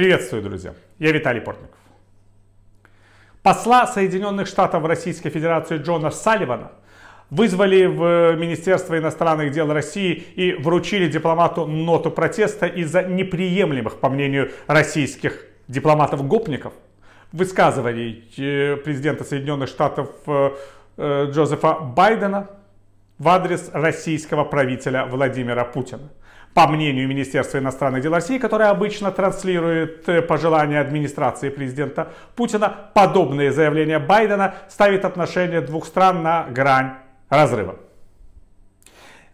Приветствую, друзья. Я Виталий Портников. Посла Соединенных Штатов в Российской Федерации Джона Салливана вызвали в Министерство иностранных дел России и вручили дипломату ноту протеста из-за неприемлемых, по мнению российских дипломатов-гопников, высказываний э, президента Соединенных Штатов э, э, Джозефа Байдена в адрес российского правителя Владимира Путина по мнению Министерства иностранных дел России, которое обычно транслирует э, пожелания администрации президента Путина, подобные заявления Байдена ставят отношения двух стран на грань разрыва.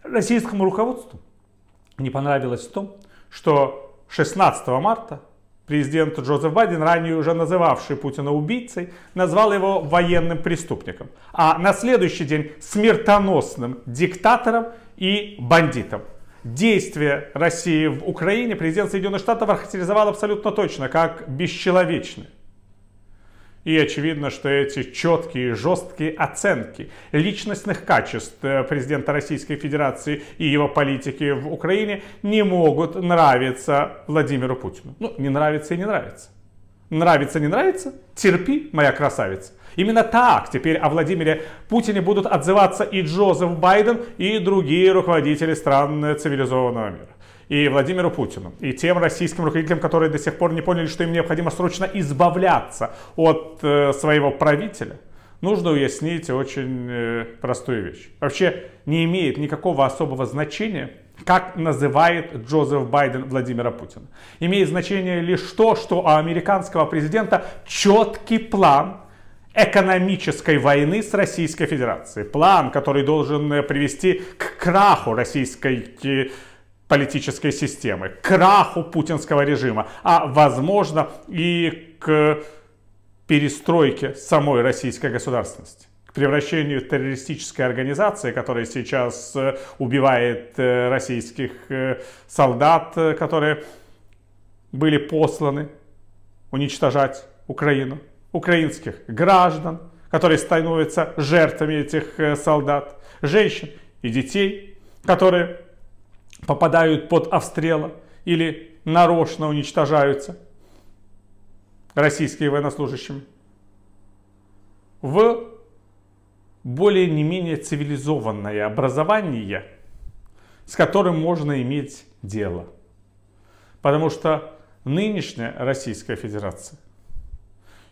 Российскому руководству не понравилось то, что 16 марта президент Джозеф Байден, ранее уже называвший Путина убийцей, назвал его военным преступником, а на следующий день смертоносным диктатором и бандитом действия России в Украине президент Соединенных Штатов охарактеризовал абсолютно точно как бесчеловечные. И очевидно, что эти четкие, жесткие оценки личностных качеств э, президента Российской Федерации и его политики в Украине не могут нравиться Владимиру Путину. Ну, не нравится и не нравится. Нравится, не нравится? Терпи, моя красавица. Именно так теперь о Владимире Путине будут отзываться и Джозеф Байден, и другие руководители стран цивилизованного мира. И Владимиру Путину, и тем российским руководителям, которые до сих пор не поняли, что им необходимо срочно избавляться от э, своего правителя, нужно уяснить очень э, простую вещь. Вообще не имеет никакого особого значения, как называет Джозеф Байден Владимира Путина. Имеет значение лишь то, что у американского президента четкий план экономической войны с Российской Федерацией. План, который должен э, привести к краху российской э, политической системы, к краху путинского режима, а возможно и к перестройке самой российской государственности превращению в террористической организации, которая сейчас э, убивает э, российских э, солдат, которые были посланы уничтожать Украину, украинских граждан, которые становятся жертвами этих солдат, женщин и детей, которые попадают под обстрелы или нарочно уничтожаются российские военнослужащие В более не менее цивилизованное образование, с которым можно иметь дело. Потому что нынешняя Российская Федерация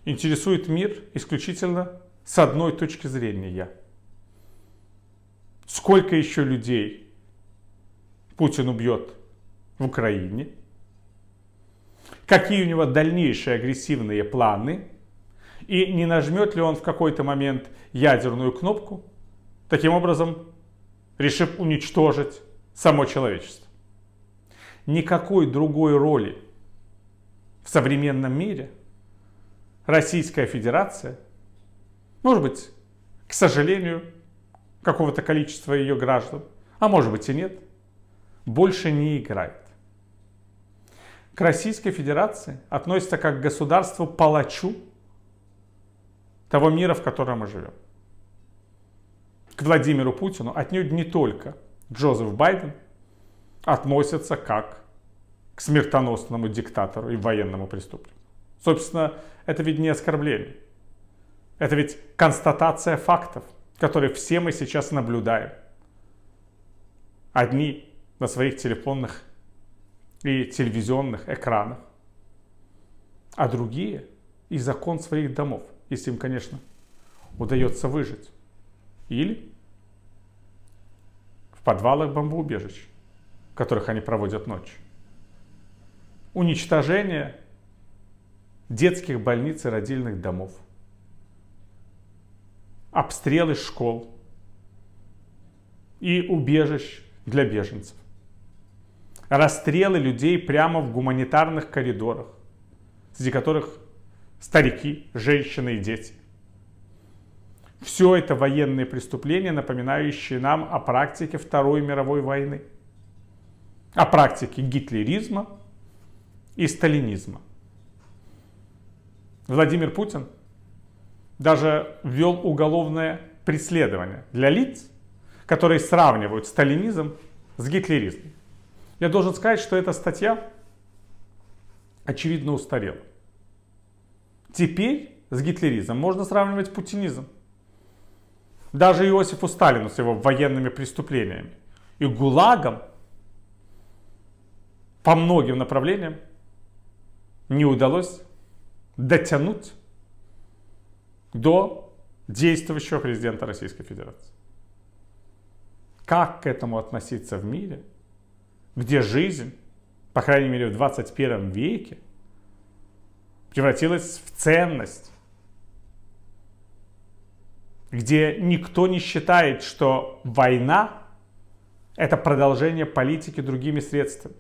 интересует мир исключительно с одной точки зрения. Сколько еще людей Путин убьет в Украине? Какие у него дальнейшие агрессивные планы – и не нажмет ли он в какой-то момент ядерную кнопку, таким образом решив уничтожить само человечество. Никакой другой роли в современном мире Российская Федерация, может быть, к сожалению, какого-то количества ее граждан, а может быть и нет, больше не играет. К Российской Федерации относится как к государству-палачу того мира, в котором мы живем. К Владимиру Путину отнюдь не только Джозеф Байден относится как к смертоносному диктатору и военному преступнику. Собственно, это ведь не оскорбление. Это ведь констатация фактов, которые все мы сейчас наблюдаем. Одни на своих телефонных и телевизионных экранах, а другие и окон своих домов если им, конечно, удается выжить. Или в подвалах бомбоубежищ, в которых они проводят ночь. Уничтожение детских больниц и родильных домов. Обстрелы школ и убежищ для беженцев. Расстрелы людей прямо в гуманитарных коридорах, среди которых старики, женщины и дети. Все это военные преступления, напоминающие нам о практике Второй мировой войны, о практике гитлеризма и сталинизма. Владимир Путин даже ввел уголовное преследование для лиц, которые сравнивают сталинизм с гитлеризмом. Я должен сказать, что эта статья очевидно устарела. Теперь с гитлеризмом можно сравнивать путинизм. Даже Иосифу Сталину с его военными преступлениями и ГУЛАГом по многим направлениям не удалось дотянуть до действующего президента Российской Федерации. Как к этому относиться в мире, где жизнь, по крайней мере в 21 веке, превратилась в ценность, где никто не считает, что война – это продолжение политики другими средствами.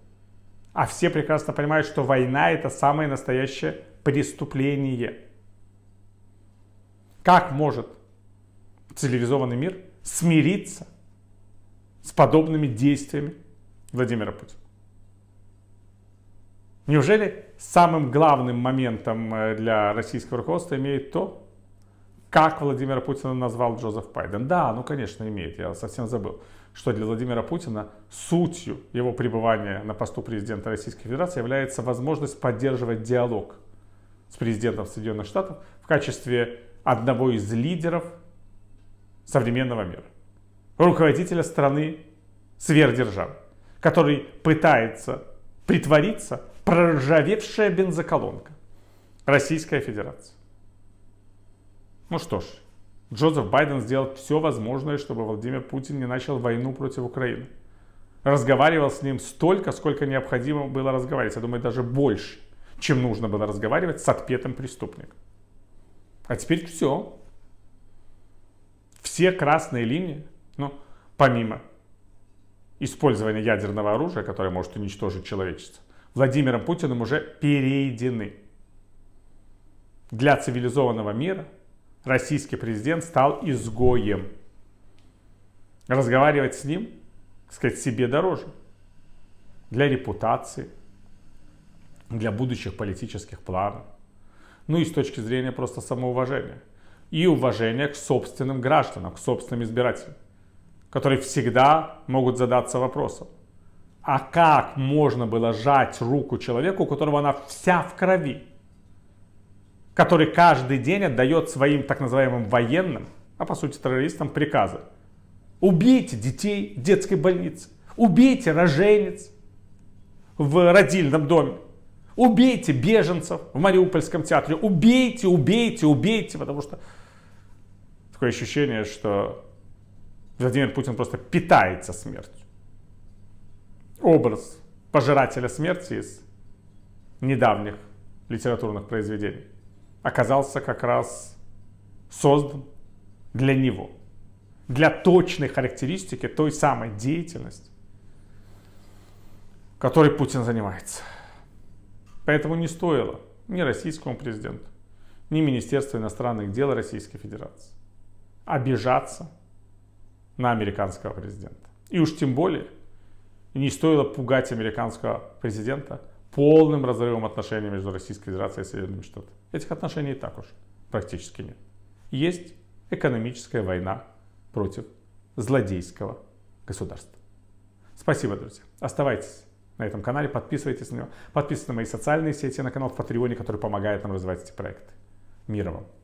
А все прекрасно понимают, что война – это самое настоящее преступление. Как может цивилизованный мир смириться с подобными действиями Владимира Путина? Неужели самым главным моментом э, для российского руководства имеет то, как Владимира Путина назвал Джозеф Байден? Да, ну конечно имеет, я совсем забыл, что для Владимира Путина сутью его пребывания на посту президента Российской Федерации является возможность поддерживать диалог с президентом Соединенных Штатов в качестве одного из лидеров современного мира, руководителя страны сверхдержавы, который пытается притвориться проржавевшая бензоколонка. Российская Федерация. Ну что ж, Джозеф Байден сделал все возможное, чтобы Владимир Путин не начал войну против Украины. Разговаривал с ним столько, сколько необходимо было разговаривать. Я думаю, даже больше, чем нужно было разговаривать с отпетым преступником. А теперь все. Все красные линии, ну, помимо использования ядерного оружия, которое может уничтожить человечество, Владимиром Путиным уже переедены. Для цивилизованного мира российский президент стал изгоем. Разговаривать с ним, сказать, себе дороже. Для репутации, для будущих политических планов. Ну и с точки зрения просто самоуважения. И уважения к собственным гражданам, к собственным избирателям, которые всегда могут задаться вопросом, а как можно было сжать руку человеку, у которого она вся в крови? Который каждый день отдает своим так называемым военным, а по сути террористам, приказы. Убейте детей в детской больнице. Убейте роженец в родильном доме. Убейте беженцев в Мариупольском театре. Убейте, убейте, убейте. Потому что такое ощущение, что Владимир Путин просто питается смертью образ пожирателя смерти из недавних литературных произведений оказался как раз создан для него, для точной характеристики той самой деятельности, которой Путин занимается. Поэтому не стоило ни российскому президенту, ни Министерству иностранных дел Российской Федерации обижаться на американского президента. И уж тем более не стоило пугать американского президента полным разрывом отношений между Российской Федерацией и Соединенными Штатами. Этих отношений и так уж практически нет. Есть экономическая война против злодейского государства. Спасибо, друзья. Оставайтесь на этом канале, подписывайтесь на него. Подписывайтесь на мои социальные сети, на канал в Патреоне, который помогает нам развивать эти проекты. Мира вам!